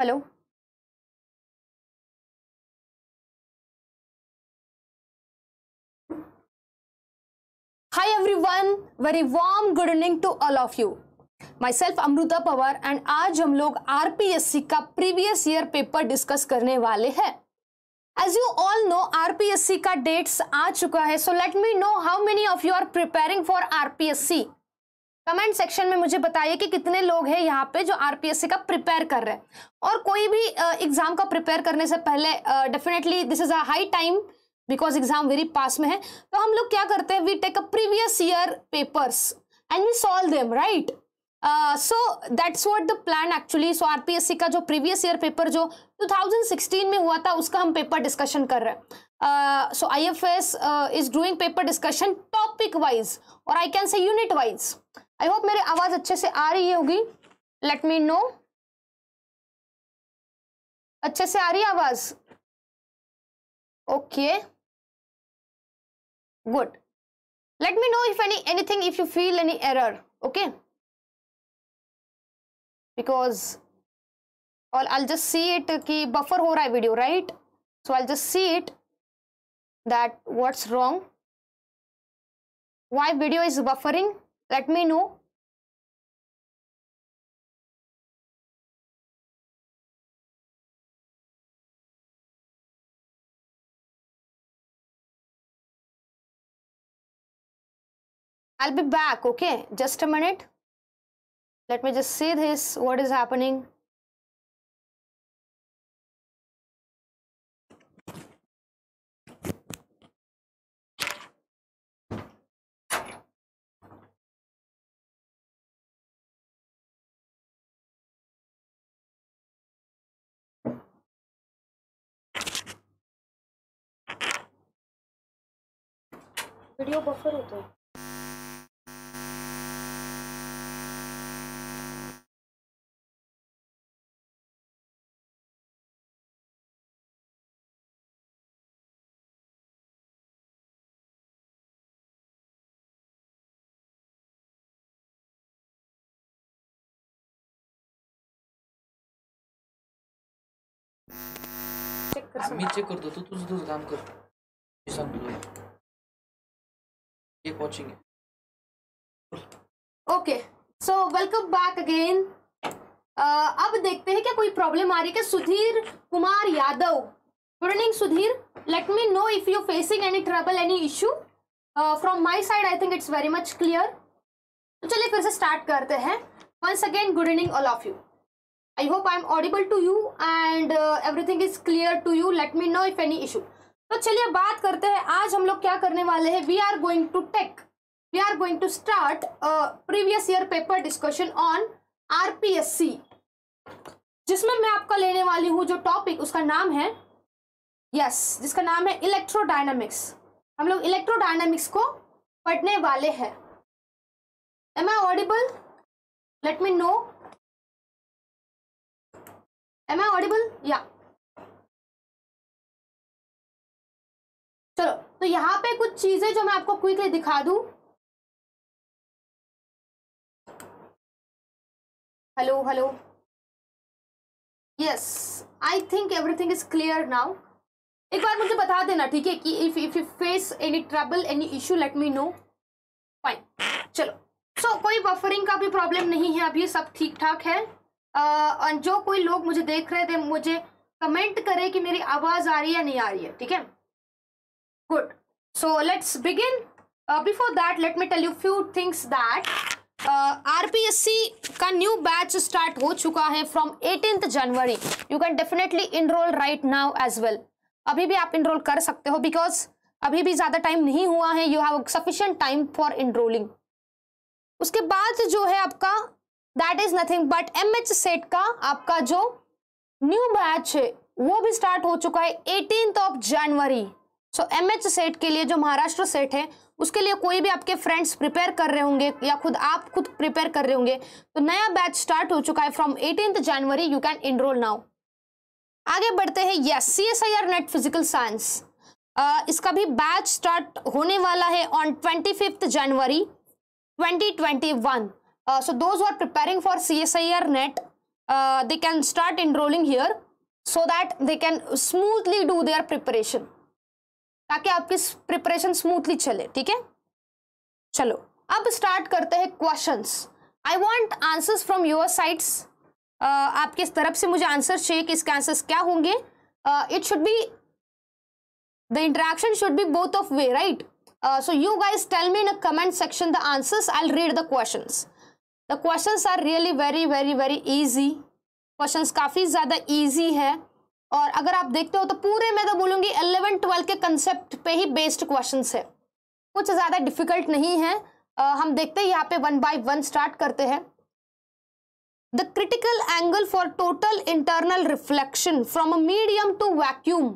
Hello everyone very warm good evening to all of you myself Amruta Pawar and आज हम लोग RPSC का previous year paper discuss करने वाले हैं as you all know RPSC का डेट्स आ चुका है so let me know how many of you are preparing for RPSC comment section में मुझे बताइए कि कितने लोग हैं यहाँ पे जो आरपीएससी का प्रिपेयर कर रहे हैं और कोई भी एग्जाम का प्रिपेयर करने से पहले definitely this is a high time because exam very पास में है तो हम लोग क्या करते हैं we take a previous year papers and we solve them right so that's what the plan actually so R का जो प्रीवियस ईयर पेपर जो 2016 में हुआ था उसका हम पेपर डिस्कशन कर रहे हैं so I F S is doing paper discussion topic wise और I can say unit wise I hope मेरी आवाज अच्छे से आ रही होगी लेट मी नो अच्छे से आ रही आवाज okay good let me know if any anything if you feel any error okay because और आई जस्ट सी इट कि बफर हो रहा है video right so I just see it that what's wrong why video is buffering let me know I'll be back okay just a minute let me just see this what is happening video buffer होतो me check करतो तू तुझं तुझं काम कर मी सांगतो ये coaching है okay so welcome back again अब देखते हैं क्या कोई प्रॉब्लम आ रही है Sudhir Kumar Yadav good evening Sudhir let me know if you facing any trouble any issue from my side I think it's very much clear तो चलिए फिर से स्टार्ट करते हैं once again good evening all of you I hope I am audible to you and everything is clear to you let me know if any issue तो चलिए बात करते हैं आज हम लोग क्या करने वाले हैं we are going to take we are going to start previous year paper discussion on C जिसमें मैं आपका लेने वाली हूँ जो टॉपिक उसका नाम है यस yes, जिसका नाम है इलेक्ट्रो डायनामिक्स हम लोग इलेक्ट्रो डायनामिक्स को पढ़ने वाले हैं am I audible let me know am I audible या चलो तो, तो यहाँ पे कुछ चीजें जो मैं आपको क्विकली दिखा दू hello hello yes I think everything is clear now एक बार मुझे बता देना ठीक है कि if if you face any trouble any issue let me know fine चलो सो so, कोई बफरिंग का भी प्रॉब्लम नहीं है अभी सब ठीक ठाक है uh, जो कोई लोग मुझे देख रहे थे मुझे कमेंट करें कि मेरी आवाज़ आ रही है या नहीं आ रही है ठीक है good so let's begin uh, before that let me tell you few things that S uh, C का न्यू बैच स्टार्ट हो चुका है from eighteen January you can definitely enrol right now as well अभी भी आप enrol कर सकते हो बिकॉज अभी भी ज़्यादा टाइम नहीं हुआ है you have sufficient time for enrolling उसके बाद जो है आपका that is nothing but M H SET का आपका जो न्यू बैच है वो भी स्टार्ट हो चुका है eighteen of January so M H SET के लिए जो महाराष्ट्र सेट है उसके लिए कोई भी आपके फ्रेंड्स प्रिपेयर कर रहे होंगे या खुद आप खुद प्रिपेयर कर रहे होंगे तो नया बैच स्टार्ट हो चुका है from eighteen January you can enrol now आगे बढ़ते हैं yes C S I R NET physical science इसका भी बैच स्टार्ट होने वाला है on twenty fifth January twenty twenty one so those are preparing for C S I R NET they can start enrolling here so that they can smoothly do their preparation ताकि आपकी preparation smoothly चले ठीक है चलो अब start करते हैं question I want answers from your sides आपके इस तरफ से मुझे आंसर चाहिए कि इसके आंसर्स क्या होंगे it should be the interaction should be both of way right so you guys tell me in comment section the answers I read the question the question are really very very very easy question काफ़ी ज़्यादा easy है और अगर आप देखते हो तो पूरे मैं तो बोलूंगी एलेवन ट्वेल्व के कंसेप्ट पे ही बेस्ड क्वेश्चन है कुछ ज़्यादा डिफिकल्ट नहीं है आ, हम देखते हैं यहाँ पे वन बाय वन स्टार्ट करते हैं the critical angle for total internal reflection from a medium to vacuum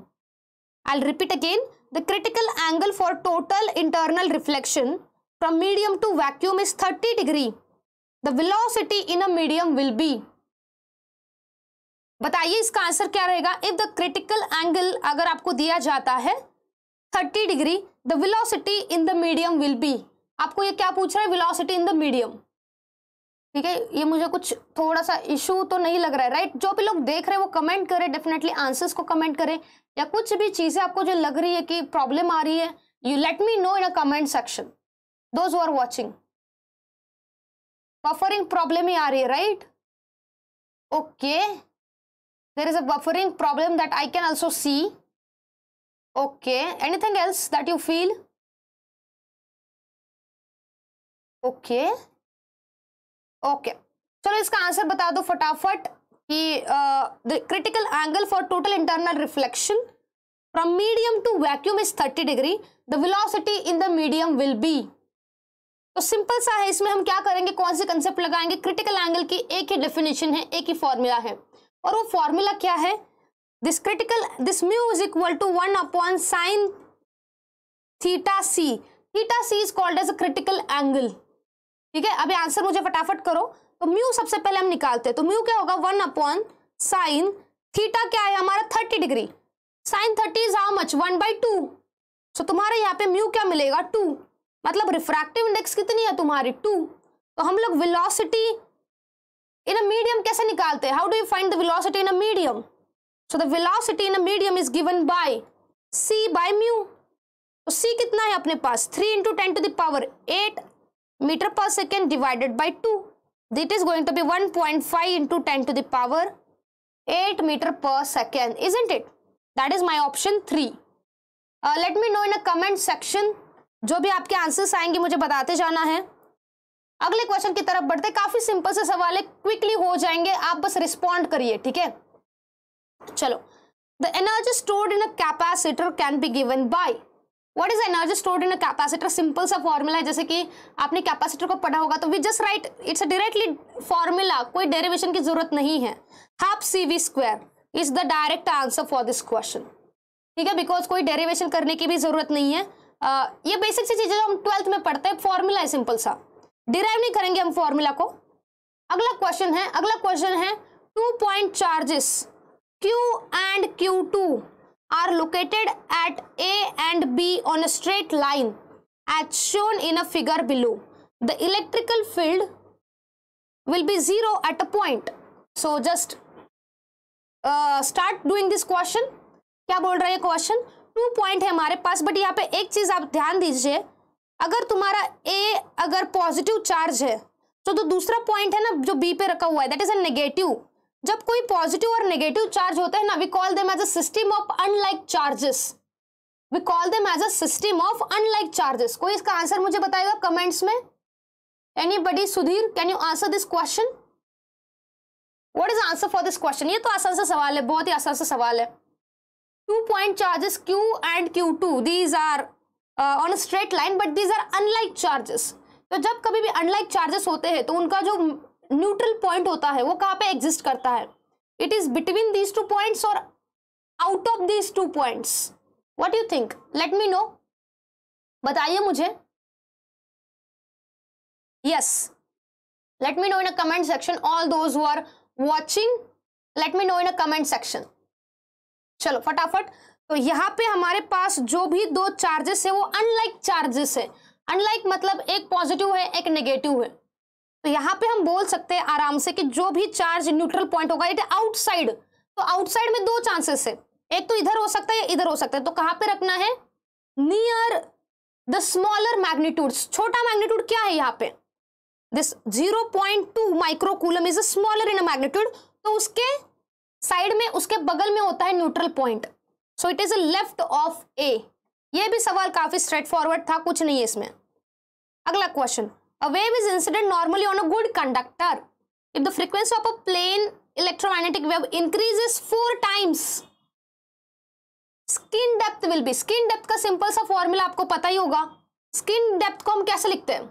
I repeat again the critical angle for total internal reflection from medium to vacuum is thirty degree the velocity in a medium will be बताइए इसका आंसर क्या रहेगा if the critical angle अगर आपको दिया जाता है 30 degree the velocity in the medium will be आपको ये क्या पूछ रहा है विलोसिटी इन द मीडियम ठीक है ये मुझे कुछ थोड़ा सा इशू तो नहीं लग रहा है राइट जो भी लोग देख रहे हैं वो कमेंट करें डेफिनेटली आंसर्स को कमेंट करें या कुछ भी चीज़ें आपको जो लग रही है कि प्रॉब्लम आ रही है you let me know in a comment section those are watching buffering problem ही आ रही है right okay okay. there is a buffering problem that I can also see. Okay, anything else that you feel? Okay okay चलो इसका answer बता दो फटाफट कि critical angle for total internal reflection from medium to vacuum is thirty degree the velocity in the medium will be तो simple सा है इसमें हम क्या करेंगे कौन से कंसेप्ट लगाएंगे क्रिटिकल एंगल की एक ही डेफिनेशन है एक ही फॉर्मूला है और वो फॉर्मूला क्या है this critical this mu is equal to one upon sine theta C theta C is called as a critical angle ठीक है अभी आंसर मुझे फटाफट करो तो म्यू सबसे पहले हम निकालते हैं तो म्यू क्या होगा वन अपॉन साइन थीटा क्या है हमारा thirty degree sine thirty is how much one by two so तुम्हारे यहाँ पे म्यू क्या मिलेगा टू मतलब रिफ्रैक्टिव इंडेक्स कितनी है तुम्हारी टू तो हम लोग विलोसिटी in मीडियम कैसे निकालते हैं how do you find the velocity in a medium so the velocity in a medium is given by C by mu तो सी कितना है अपने पास three into ten to the power eight metre per second divided by two that is going to be one point five into ten to the power eight metre per second is isn't it that is my option three let me know in a comment section जो भी आपके answers आएंगे मुझे बताते जाना है अगले question की तरफ बढ़ते काफी सिंपल से सवाल है क्विकली हो जाएंगे आप बस रिस्पॉन्ड करिए ठीक है चलो the energy stored in a capacitor can be given by what is energy stored in a capacitor simple सा फॉर्मूला है जैसे कि आपने कैपेसिटर को पढ़ा होगा तो we just write it's a directly formula कोई डेरिवेशन की जरूरत नहीं है half C V square is the direct answer for this question ठीक है बिकॉज कोई डेरिवेशन करने की भी जरूरत नहीं है uh, ये बेसिक सी चीजें हम ट्वेल्थ में पढ़ते हैं फॉर्मूला है सिंपल सा डिराइव नहीं करेंगे हम फॉर्मूला को अगला क्वेश्चन है अगला क्वेश्चन है two point charges Q and Q two are located at A and B on a straight line at shown in a figure below the electrical field will be zero at a point so just start doing this question क्या बोल रहा है question two point है हमारे पास but यहाँ पे एक चीज आप ध्यान दीजिए अगर तुम्हारा ए अगर पॉजिटिव चार्ज है तो तो दूसरा पॉइंट है ना जो बी पे रखा हुआ है दैट इज नेगेटिव जब कोई पॉजिटिव और नेगेटिव चार्ज होता है ना we call them as a system of unlike charges we call them as a system of unlike charges कोई इसका आंसर मुझे बताएगा कमेंट्स में anybody Sudhir can you answer this question what is answer for this question ये तो आसान सा सवाल है बहुत ही आसान सा सवाल है two point charges Q and Q two these are on a straight line but these are unlike charges तो जब कभी भी अनलाइक चार्जेस होते हैं तो उनका जो न्यूट्रल पॉइंट होता है वो कहाँ पे एग्जिस्ट करता है it is between these two points और out of these two points what you think let me know बताइए मुझे yes let me know in a comment section all those who are watching let me know in a comment section चलो फटाफट तो यहाँ पे हमारे पास जो भी दो चार्जेस है वो अनलाइक चार्जेस है अनलाइक मतलब एक पॉजिटिव है एक नेगेटिव है तो यहाँ पे हम बोल सकते हैं आराम से कि जो भी चार्ज न्यूट्रल पॉइंट होगा इट आउटसाइड तो आउटसाइड में दो चांसेस है एक तो इधर हो सकता है इधर हो सकता है तो कहाँ पे रखना है नियर द स्मॉलर मैग्नीट्यूड छोटा मैग्नीट्यूड क्या है यहाँ पे this zero point two microcoulomb is a smaller in magnitude तो उसके साइड में उसके बगल में होता है neutral point so it is left of A ये भी सवाल काफी स्ट्रेट फॉरवर्ड था कुछ नहीं है इसमें अगला question a wave is incident normally on a good conductor if the frequency of a plane electromagnetic wave increases four times skin depth will be skin depth का सिंपल सा फॉर्मूला आपको पता ही होगा स्किन डेप्थ को हम कैसे लिखते हैं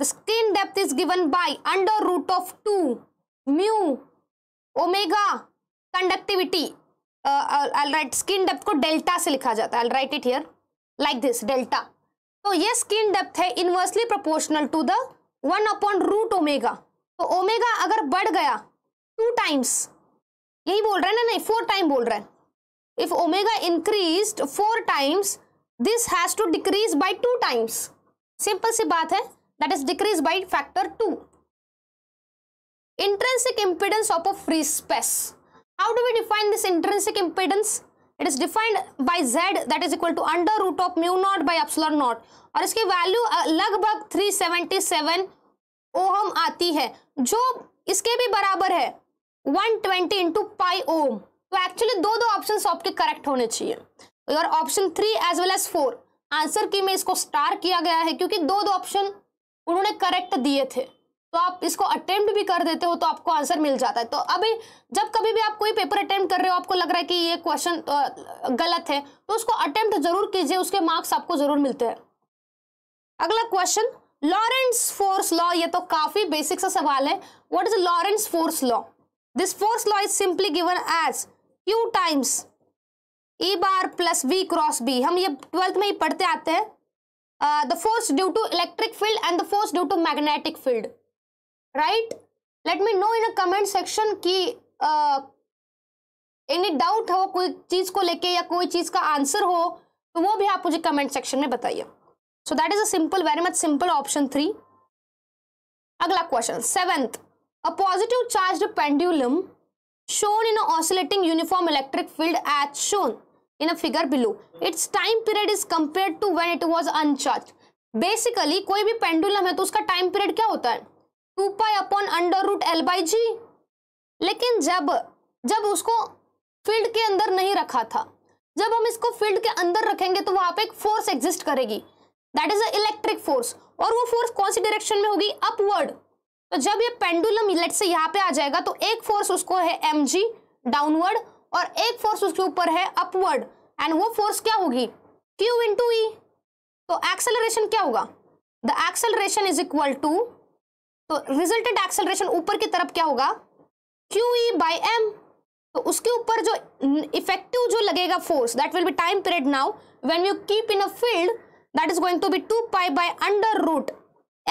the skin depth is given by under root of two mu omega conductivity right skin depth को डेल्टा से लिखा जाता है right it here like this delta तो ये स्किन डेप्थ है inversely proportional to the one upon root omega तो omega अगर बढ़ गया टू टाइम्स यही बोल रहा है ना नहीं फोर टाइम बोल रहा है if omega increase four times this has to decrease by two times simple सी बात है that is decrease by factor two intrinsic impedance of a free space How do we define this intrinsic impedance? It is defined by z that is equal to under root of mu naught by epsilon naught और इसकी value लगभग 377 ओम आती है जो इसके भी बराबर है 120 ट्वेंटी इंटू पाई ओम तो एक्चुअली दो दो ऑप्शन आपके करेक्ट होने चाहिए और option three as well as four answer key में इसको स्टार किया गया है क्योंकि दो दो ऑप्शन उन्होंने करेक्ट दिए थे तो आप इसको अटेम्प्ट भी कर देते हो तो आपको आंसर मिल जाता है तो अभी जब कभी भी आप कोई पेपर अटेम्प्ट कर रहे हो आपको लग रहा है कि ये क्वेश्चन गलत है तो उसको अटेम्प्ट जरूर कीजिए उसके मार्क्स आपको जरूर मिलते हैं अगला क्वेश्चन लॉरेंस फोर्स लॉ ये तो काफी बेसिक सा सवाल है what is Lorentz force law this force law is simply given as Q times E bar plus V cross B हम ये ट्वेल्थ में ही पढ़ते आते हैं the force due to electric field and the force due to magnetic field right let me know in a comment section की any doubt हो कोई चीज को लेके या कोई चीज का आंसर हो तो वो भी आप मुझे कमेंट सेक्शन में बताइए so that is a very much simple option three अगला question seventh a positive charge pendulum shown in oscillating uniform electric field at shown in a figure below its time period is compare to when it was uncharge basically कोई भी pendulum है तो उसका time period क्या होता है two pi upon under root L by G लेकिन जब जब उसको फील्ड के अंदर नहीं रखा था जब हम इसको फील्ड के अंदर रखेंगे तो वहां पे एक फोर्स एग्जिस्ट करेगी that is a electric force और वो फोर्स कौन सी डायरेक्शन में होगी अपवर्ड तो जब ये पेंडुलम लेट से यहाँ पे आ जाएगा तो एक फोर्स उसको है एम जी डाउनवर्ड और एक फोर्स उसके ऊपर है अपवर्ड एंड वो फोर्स क्या होगी क्यू इंटू ई तो एक्सेलरेशन क्या होगा the acceleration is equal to तो रिजल्टेड एक्सेलरेशन ऊपर की तरफ क्या होगा क्यू ई बाई एम तो उसके ऊपर जो इफेक्टिव जो लगेगा force that will be time period now when you keep in a field that is going to be two pi by under root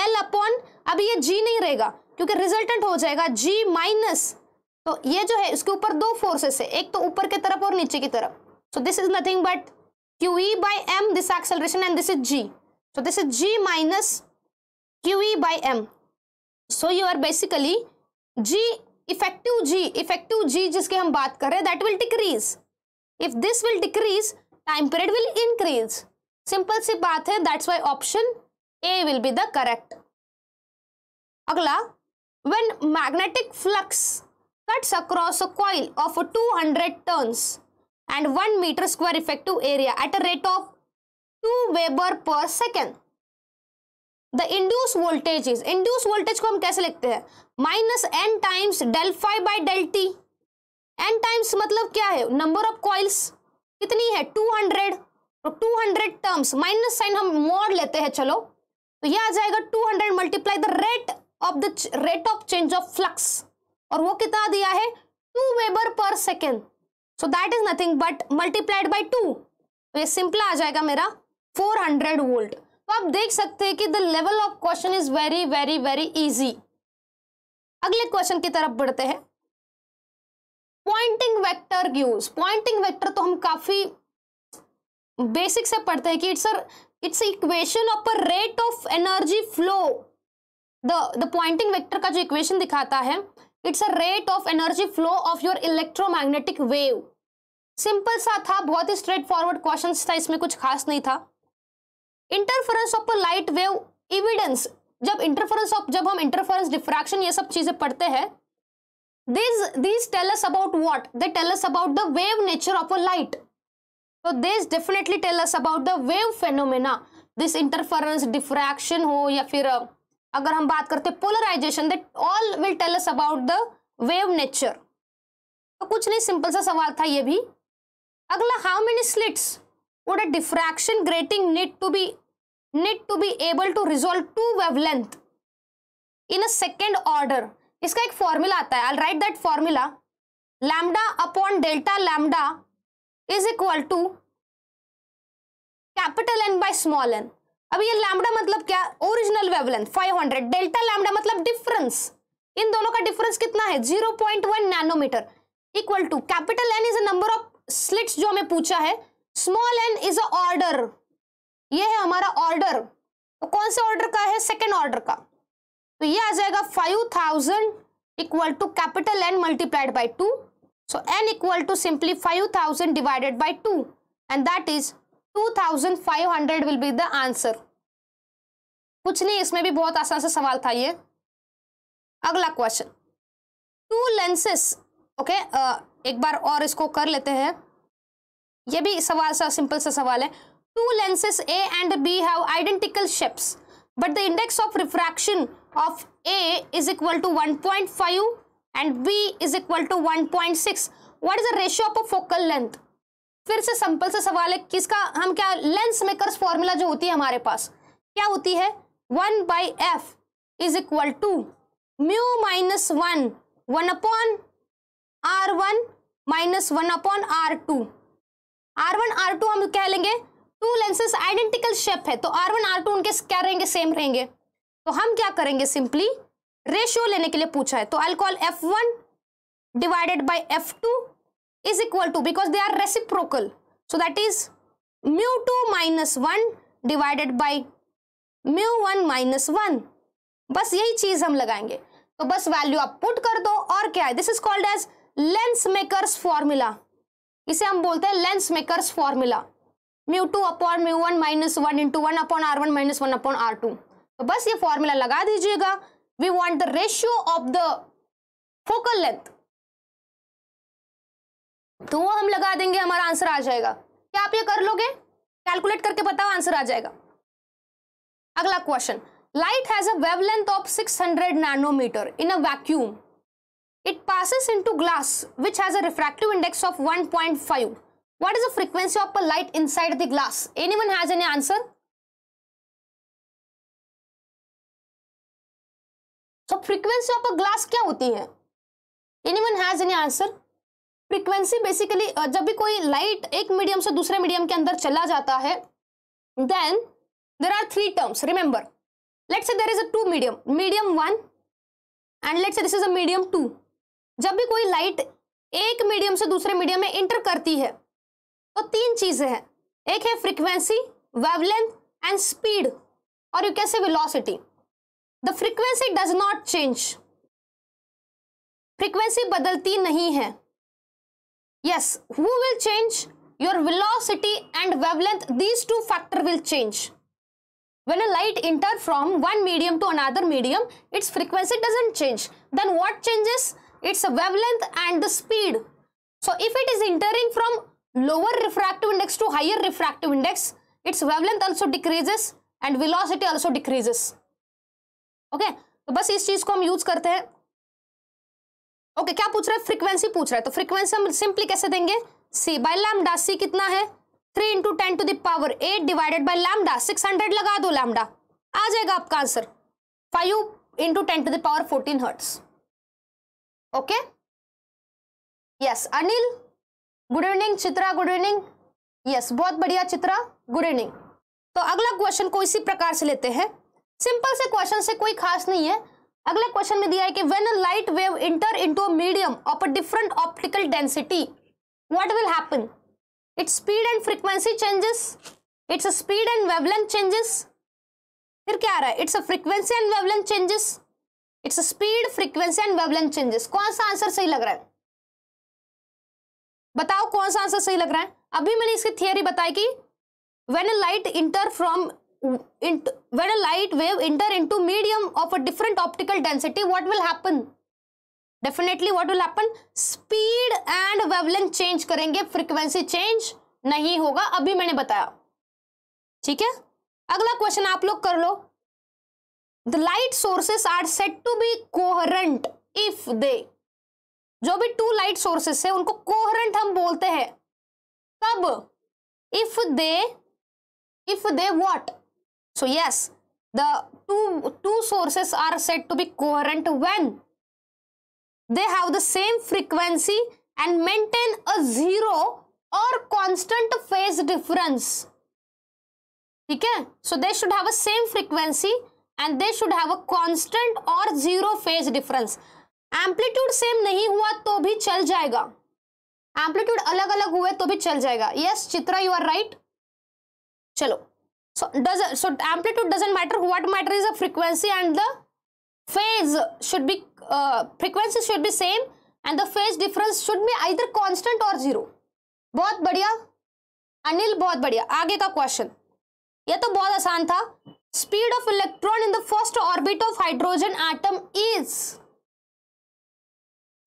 L upon अभी ये जी नहीं रहेगा क्योंकि रिजल्टेंट हो जाएगा जी माइनस तो ये जो है इसके ऊपर दो फोर्सेस है एक तो ऊपर की तरफ और नीचे की तरफ so this is nothing but q e by m this acceleration and this is g so this is g minus q e by m so you are basically g effective g effective g जिसके हम बात कर रहे हैं that will decrease if this will decrease time period will increase simple सी बात है that's why option A will be the correct अगला when magnetic flux cuts across a coil of 200 turns and one metre square effective area at a rate of two weber per second the induce voltage is induce voltage को हम कैसे लिखते हैं minus N times del five by del t N times मतलब क्या है number of coils कितनी है टू हंड्रेड तो two hundred turns minus sign हम मोड़ लेते हैं चलो तो यह आ जाएगा two hundred multiply the rate of the rate of change of flux और वो कितना दिया है two weber per second so that is nothing but multiplied by two तो ये सिंपल आ जाएगा मेरा फोर हंड्रेड वोल्ट तो आप देख सकते हैं कि the level of question is very very very easy अगले क्वेश्चन की तरफ बढ़ते हैं Poynting vector use Poynting vector तो हम काफी बेसिक से पढ़ते हैं कि it's it's equation of a rate of energy flow the the Poynting vector का जो इक्वेशन दिखाता है it's a rate of energy flow of your electromagnetic wave simple सा था बहुत ही स्ट्रेट फॉरवर्ड क्वेश्चन था इसमें कुछ खास नहीं था interference of light wave evidence जब इंटरफेरेंस ऑफ जब हम इंटरफेरेंस डिफ्रैक्शन ये सब चीजें पढ़ते हैं this this tells about what they tells about the wave nature of a light तो this definitely tells about the wave phenomena this interference diffraction हो या फिर अगर हम बात करते polarization they all will tells about the wave nature तो कुछ नहीं सिंपल सा सवाल था ये भी अगला how many slits would a diffraction grating need to be need to be able to resolve two wavelength in a second order इसका एक फॉर्मूला आता है I write that formula lambda upon delta lambda is equal to capital N by small N अब ये lambda मतलब क्या original wavelength 500 delta lambda मतलब difference इन दोनों का डिफरेंस कितना है 0.1 nanometre equal to capital N is a number of slits जो हमें पूछा है small N is a order ये है हमारा ऑर्डर तो कौन से ऑर्डर का है सेकेंड ऑर्डर का तो ये आ जाएगा five thousand equal to capital N multiplied by two so N equal to simply five thousand divided by two and that is two thousand five hundred will be the answer कुछ नहीं इसमें भी बहुत आसान सा सवाल था ये अगला क्वेश्चन टू लेंसेस ओके एक बार और इसको कर लेते हैं ये भी सवाल सा सिंपल सा सवाल है two lenses A and B have identical shapes but the index of refraction of A is equal to one point five and B is equal to one point six what is the ratio of a focal length फिर से simple सा सवाल है किसका हम क्या lens makers formula जो होती है हमारे पास क्या होती है one by f is equal to mu minus one one upon R one minus one upon R two R one R two हम कह लेंगे टू लेंसेस आइडेंटिकल शेप है तो आर वन आर टू उनके क्या रहेंगे सेम रहेंगे तो हम क्या करेंगे सिंपली रेशियो लेने के लिए पूछा है तो I call f one divided by f two is equal to because they are reciprocal so that is mu two minus one divided by mu one minus one बस यही चीज हम लगाएंगे तो बस वैल्यू आप पुट कर दो और क्या है this is called as lens makers formula इसे हम बोलते हैं lens makers formula mu two upon mu one minus one into one upon R one minus one upon R two तो बस ये फॉर्मूला लगा दीजिएगा we want the ratio of the focal length तो वो हम लगा देंगे हमारा आंसर आ जाएगा क्या आप ये कर लोगे कैलकुलेट करके बताओ आंसर आ जाएगा अगला question light has a wavelength of 600 nanometre in a vacuum It passes into glass which has a refractive index of 1.5. What is the frequency of a light inside the glass? Anyone has any answer? So frequency of a glass क्या होती है? Anyone has any answer? Frequency basically जब भी कोई light एक medium से दूसरे medium के अंदर चला जाता है, then there are three terms. Remember, let's say there is a two medium, medium one, and let's say this is a medium two. जब भी कोई लाइट एक मीडियम से दूसरे मीडियम में इंटर करती है तो तीन चीजें हैं एक है फ्रीक्वेंसी वेवलेंथ एंड स्पीड और यू कैसे velocity the frequency does not change frequency बदलती नहीं है yes who will change your velocity and wavelength these two factor will change When a light enter from one medium to another medium, its frequency doesn't change. Then what changes? its wavelength and the speed. So if it is entering from lower refractive index to higher refractive index, its wavelength also decreases and velocity also decreases. Okay, तो बस इस चीज को हम use करते हैं okay okay, क्या पूछ रहा है फ्रीक्वेंसी पूछ रहा है तो फ्रीक्वेंसी हम सिंपली कैसे देंगे सी बाय लैमडा सी कितना है three into ten to the power eight divided by lambda six hundred लगा दो लैमडा आ जाएगा आपका answer five into ten to the power fourteen hertz okay yes anil good evening Chitra good evening yes बहुत बढ़िया Chitra good evening तो अगला क्वेश्चन को इसी प्रकार से लेते हैं सिंपल से क्वेश्चन से कोई खास नहीं है अगले क्वेश्चन में दिया है कि when light wave enter into a medium of a different optical density what will happen its speed and frequency changes its speed and wavelength changes फिर क्या आ रहा है it's a frequency and wavelength changes its speed frequency and wavelength changes कौन सा answer सही लग रहा है बताओ कौन सा आंसर सही लग रहा है अभी मैंने इसकी थियरी बताई कि when light enter from when light wave enter into medium of a different optical density what will happen definitely what will happen speed and wavelength change करेंगे फ्रीक्वेंसी चेंज नहीं होगा अभी मैंने बताया ठीक है अगला क्वेश्चन आप लोग कर लो the light sources are set to be coherent if they जो भी टू लाइट सोर्सेस है उनको कोहरेंट हम बोलते हैं तब if they if they what so yes the two two sources are set to be coherent when they have the same frequency and maintain a zero और constant phase difference ठीक है so they should have a same frequency and they should have a constant और zero phase difference amplitude same नहीं हुआ तो भी चल जाएगा एम्पलीट्यूड अलग अलग हुए तो भी चल जाएगा yes yes, Chitra you are right चलो so does so amplitude doesn't matter what matter is a frequency and the phase should be frequency should be same and the phase difference should be either constant और zero बहुत बढ़िया अनिल बहुत बढ़िया आगे का question ये तो बहुत आसान था speed of electron in the first orbit of hydrogen atom is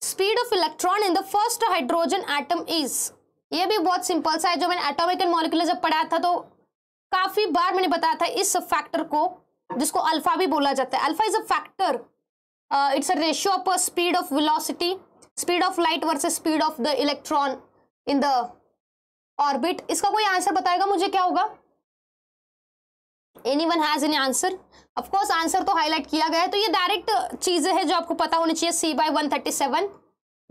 speed of electron in the first hydrogen atom is ये भी बहुत सिंपल सा है जो मैंने एटॉमिक एंड मॉलिकुलर जब पढ़ाया था तो काफी बार मैंने बताया था इस फैक्टर को जिसको अल्फा भी बोला जाता है alpha is a factor it's a ratio of speed of velocity speed of light versus speed of the electron in the orbit इसका कोई आंसर बताएगा मुझे क्या होगा any one has any answer of course answer तो हाईलाइट किया गया है तो ये डायरेक्ट चीज़ें हैं जो आपको पता होनी चाहिए c by one thirty seven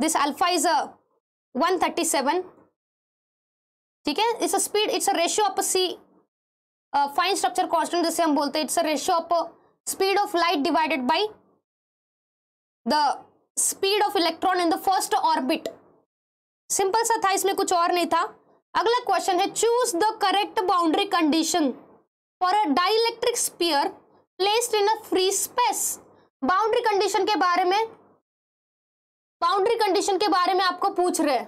this alpha is one thirty seven ठीक है it's a speed it's a ratio of c fine structure constant जैसे हम बोलते हैं it's a ratio of speed of light divided by the speed of electron in the first orbit simple सा था इसमें कुछ और नहीं था अगला क्वेश्चन है choose the correct boundary condition for a dielectric sphere placed in a free space boundary condition के बारे में बाउंड्री कंडीशन के बारे में आपको पूछ रहे हैं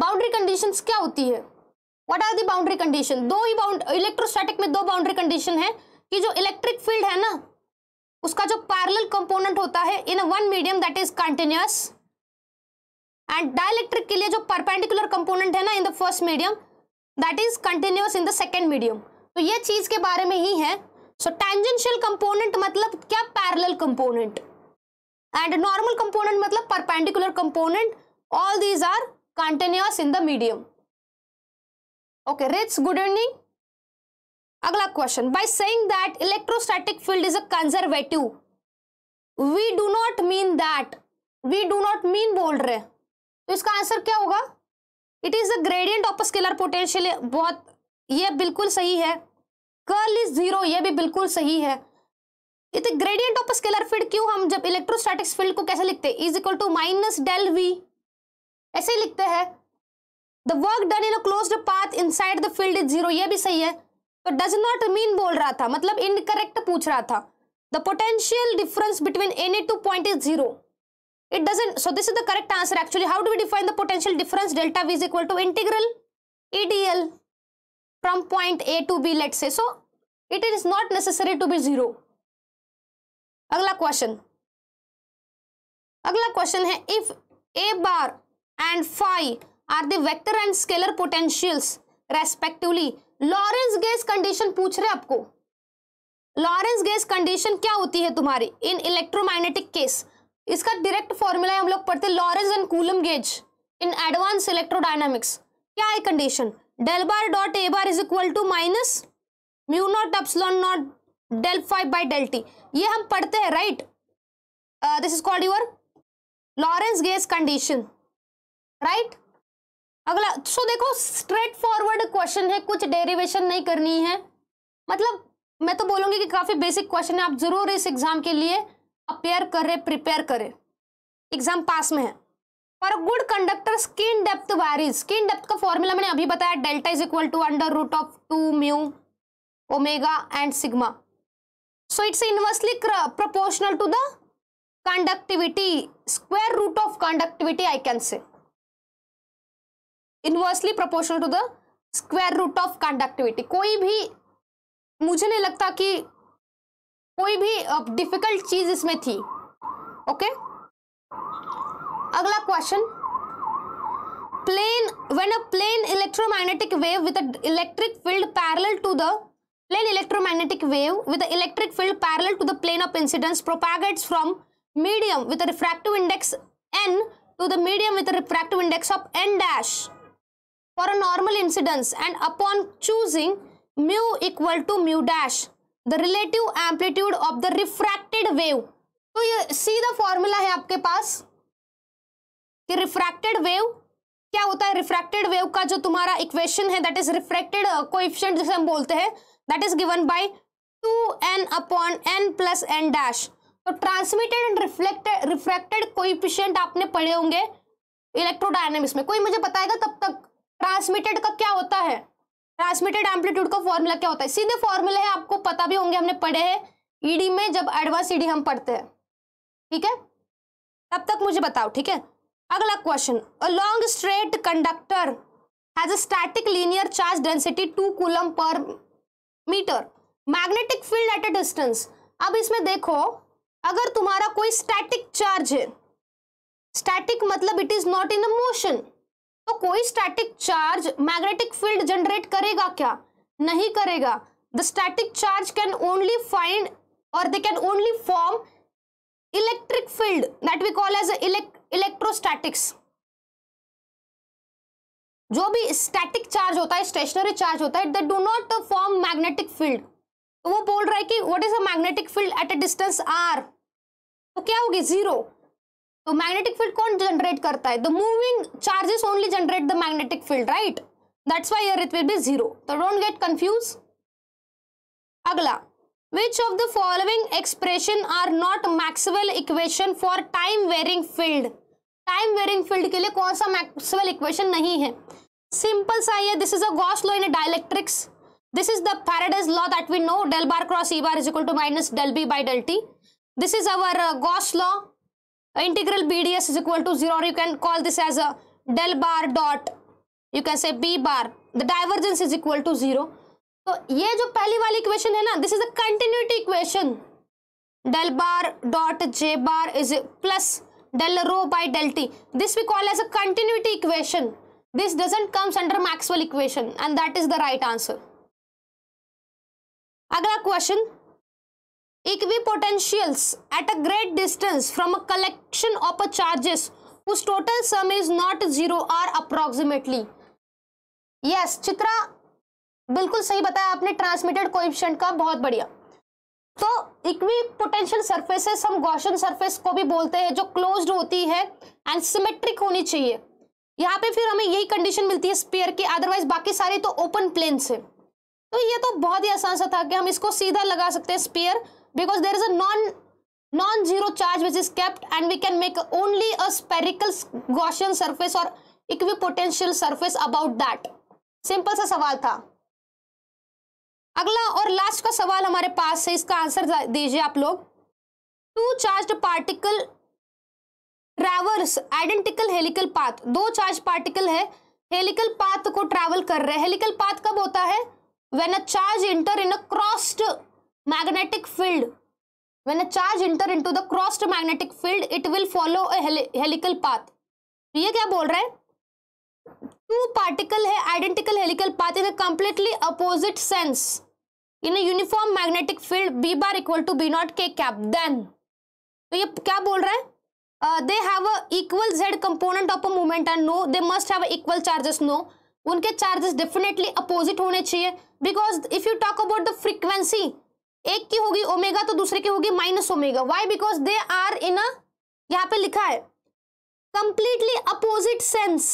बाउंड्री कंडीशंस क्या होती है what are the boundary condition दो ही बाउंड इलेक्ट्रोस्टैटिक में दो बाउंड्री कंडीशन है कि जो इलेक्ट्रिक फील्ड है ना उसका जो पैरेलल कंपोनेंट होता है in one medium that is continuous and dielectric के लिए जो परपेंडिकुलर कंपोनेंट है ना in the first medium that is continuous in the second medium तो ये चीज के बारे में ही है सो टेंजेंशियल कंपोनेंट मतलब क्या parallel component and normal component मतलब perpendicular component all these are continuous in the medium okay रिट्स गुड इवनिंग अगला question by saying that electrostatic field is a conservative we do not mean that we do not mean बोल रहे तो इसका आंसर क्या होगा it is the gradient of scalar potential बहुत ये बिल्कुल सही है कर्ल इज जीरो ये भी बिल्कुल सही है इतने ग्रेडियंट ऑफ स्केलर फील्ड क्यों हम जब इलेक्ट्रोस्टैटिक्स फील्ड को कैसे लिखते हैं is equal to minus del V ऐसे लिखते हैं the work done in a closed path inside the field is zero ये भी सही है तो डज नॉट मीन बोल रहा था मतलब इनकरेक्ट पूछ रहा था the potential difference between any two point is zero it it doesn't so this is the correct answer actually how define the potential difference delta V is equal to integral E D L from point A to B let's say. So it is not necessary to be zero. अगला question अगला question है if A bar and phi are the vector and scalar potentials respectively Lorenz gauge condition पूछ रहे आपको Lawrence gauge condition क्या होती है तुम्हारी इन इलेक्ट्रोमैग्नेटिक केस इसका डायरेक्ट फॉर्मूला हम लोग पढ़ते हैं Lorentz and Coulomb gauge in advance electrodynamics क्या है condition del bar dot A bar is equal to minus mu not epsilon not del five by del t ये हम पढ़ते हैं right this is called your Lorentz gauge condition right अगला so so देखो straightforward question है कुछ derivation नहीं करनी है मतलब मैं तो बोलूंगी कि काफी बेसिक क्वेश्चन है आप जरूर इस एग्जाम के लिए अपेयर करें प्रिपेयर करें एग्जाम पास में है पर good conductor skin depth varies skin depth का फॉर्मूला मैंने अभी बताया delta is equal to under root of two mu omega and sigma so it's inversely proportional to the conductivity square root of conductivity I can say inversely proportional to the square root of conductivity कोई भी मुझे नहीं लगता कि कोई भी difficult चीज इसमें थी ओके okay? अगला question plane when a plane electromagnetic wave with electric field parallel to the plane electromagnetic wave with electric field parallel to the plane of incidence propagates from medium with refractive index n to the medium with refractive index of n dash for a normal incidence and upon choosing mu equal to mu dash the relative amplitude of the refracted wave तो ये सीधा formula है आपके पास कि refracted wave क्या होता है refracted wave का जो तुम्हारा इक्वेशन है दैट इज रिफ्रैक्टेड कोएफिशिएंट जिसे हम बोलते हैं that is given by two n upon n plus n dash तो transmitted and reflected refracted coefficient आपने पढ़े होंगे इलेक्ट्रोडायनेमिक्स में कोई मुझे बताएगा तब तक ट्रांसमिटेड का क्या होता है ट्रांसमिटेड एम्पलीट्यूड का फॉर्मूला क्या होता है सीधे फॉर्मूले हैं आपको पता भी होंगे हमने पढ़े हैं ईडी e में जब एडवांस ईडी e हम पढ़ते हैं ठीक है तब तक मुझे बताओ ठीक है अगला question a long straight conductor has a static linear charge density two coulomb per metre magnetic field at a distance अब इसमें देखो अगर तुम्हारा कोई स्टैटिक चार्ज है स्टैटिक मतलब it is not in a motion तो कोई static charge magnetic field generate करेगा क्या नहीं करेगा the static charge can only find और they can only form electric field that we call as elect electrostatics जो भी स्टैटिक चार्ज होता है स्टेशनरी चार्ज होता है do not form magnetic field तो वो बोल रहा है कि what is a magnetic field at a distance r तो क्या होगी जीरो तो मैग्नेटिक फील्ड कौन जनरेट करता है the moving charges only generate the magnetic field right that's why yeah it will be zero तो डोंट गेट कंफ्यूज अगला which of the following expression are not Maxwell equation for time varying field time varying field के लिए कौन सा Maxwell equation नहीं है simple सा ही this is a Gauss law in dielectrics this is the Faraday's law that we know del bar cross E bar is equal to minus del B by del t this is our Gauss law integral B d s is equal to zero you can call this as a del bar dot you can say B bar the divergence is equal to zero तो ये जो पहली वाली equation है ना this is a continuity equation del bar dot J bar is plus del rho by del t this we call as a continuity equation this doesn't comes under maxwell equation and that is the right answer agla question equipotentials at a great distance from a collection of a charges whose total sum is not zero are approximately yes chitra बिल्कुल सही बताया आपने transmitted coefficient का बहुत बढ़िया तो equipotential surfaces हम Gaussian surface को भी बोलते हैं जो क्लोज होती है एंड सिमेट्रिक होनी चाहिए यहाँ पे फिर हमें यही कंडीशन मिलती है स्पेयर की अदरवाइज बाकी सारे तो ओपन प्लेन से तो ये तो बहुत ही आसान सा था कि हम इसको सीधा लगा सकते हैं sphere because there is a non non zero charge which is kept and we can make only a spherical Gaussian surface और equipotential surface about that simple सा सवाल था अगला और लास्ट का सवाल हमारे पास है इसका आंसर दीजिए आप लोग two charge particle travels identical helical path दो चार्ज पार्टिकल है हेलिकल पाथ को ट्रैवल कर रहे हेलिकल पाथ कब होता है when a charge enter in a crossed magnetic field when a charge enter into the crossed magnetic field it will follow a helical path ये क्या बोल रहे हैं टू पार्टिकल है identical helical path in completely opposite sense in uniform magnetic field B bar equal to B not k cap then तो ये क्या बोल रहा है they have a equal z component of a movement and no they must have equal charges no उनके charges definitely opposite होने चाहिए because if you talk about the frequency एक की होगी ओमेगा तो दूसरे की होगी minus omega why because they are in a यहाँ पे लिखा है completely opposite sense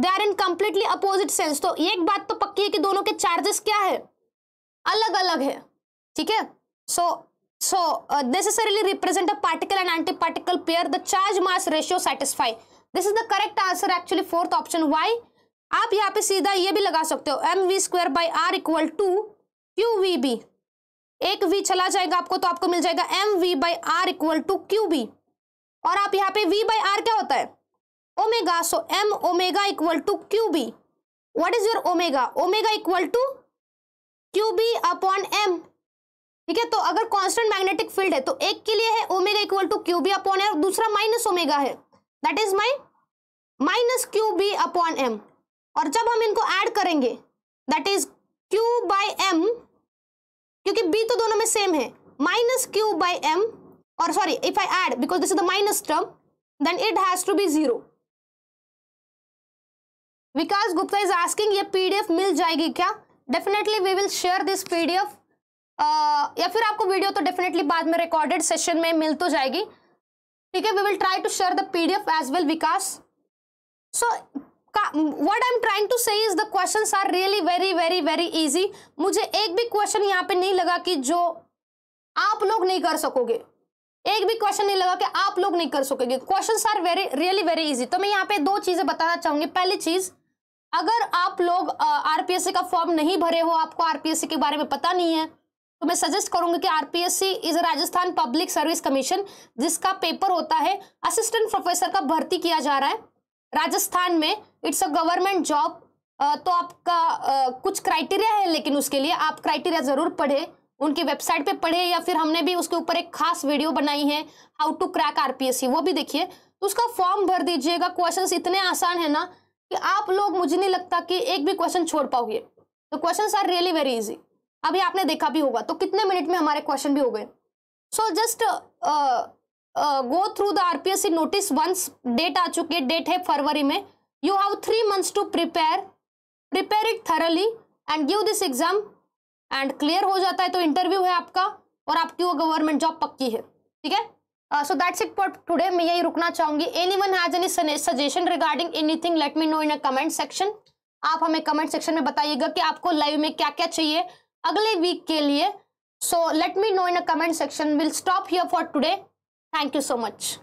they are in completely opposite sense तो एक बात तो पक्की है कि दोनों के चार्जेस क्या है अलग अलग है ठीक है so necessarily represent a particle and antiparticle pair the charge mass ratio satisfy this is the correct answer actually fourth option why आप यहाँ पे सीधा ये भी लगा सकते हो m v square by r equal to q v B एक वी चला जाएगा आपको तो आपको मिल जाएगा m v by r equal to q B और आप यहाँ पे वी बाई आर क्या होता है omega m omega equal to q B what is your omega omega equal to q B upon m ठीक है तो अगर कॉन्स्टेंट मैग्नेटिक फील्ड है तो एक के लिए है omega equal to q B upon m दूसरा माइनस ओमेगा है that is my minus q B upon m और जब हम इनको ऐड करेंगे that is q by m क्योंकि बी तो दोनों में सेम है माइनस क्यू बाई एम और sorry if I add because this is the minus term then it has to be zero Vikas Gupta is asking ये पीडीएफ मिल जाएगी क्या definitely we will share this PDF या फिर आपको वीडियो तो डेफिनेटली बाद में रिकॉर्डेड सेशन में मिल तो जाएगी ठीक है we will try to share the PDF as well Vikas so what I am trying to say is the question are really very very very easy मुझे एक भी क्वेश्चन यहाँ पे नहीं लगा कि जो आप लोग नहीं कर सकोगे एक भी क्वेश्चन नहीं लगा कि आप लोग नहीं कर सकोगे question are very really very easy तो मैं यहाँ पे दो चीजें बताना चाहूंगी पहली चीज़ अगर आप लोग आरपीएससी का फॉर्म नहीं भरे हो आपको आरपीएससी के बारे में पता नहीं है तो मैं सजेस्ट करूंगा कि RPSC is Rajasthan Public Service Commission जिसका पेपर होता है असिस्टेंट प्रोफेसर का भर्ती किया जा रहा है राजस्थान में इट्स अ गवर्नमेंट जॉब तो आपका आ, कुछ क्राइटेरिया है लेकिन उसके लिए आप क्राइटेरिया ज़रूर पढ़े उनकी वेबसाइट पे पढ़े या फिर हमने भी उसके ऊपर एक खास वीडियो बनाई है हाउ टू क्रैक आरपीएससी वो भी देखिए तो उसका फॉर्म भर दीजिएगा क्वेश्चंस इतने आसान है ना आप लोग मुझे नहीं लगता कि एक भी क्वेश्चन छोड़ पाओगे तो question are really very easy अभी आपने देखा भी होगा तो कितने मिनट में हमारे क्वेश्चन भी हो गए so just go through the RPSC notice once date आ चुकी है डेट है फरवरी में you have three months to prepare prepare it thoroughly and give this exam and clear हो जाता है तो इंटरव्यू है आपका और आपकी वो गवर्नमेंट जॉब पक्की है ठीक है so that's it for today मैं यही रुकना चाहूंगी any one has any suggestion regarding anything let me know in a comment section आप हमें कमेंट सेक्शन में बताइएगा कि आपको लाइव में क्या क्या चाहिए अगले वीक के लिए so let me know in a comment section will stop here for today thank you so much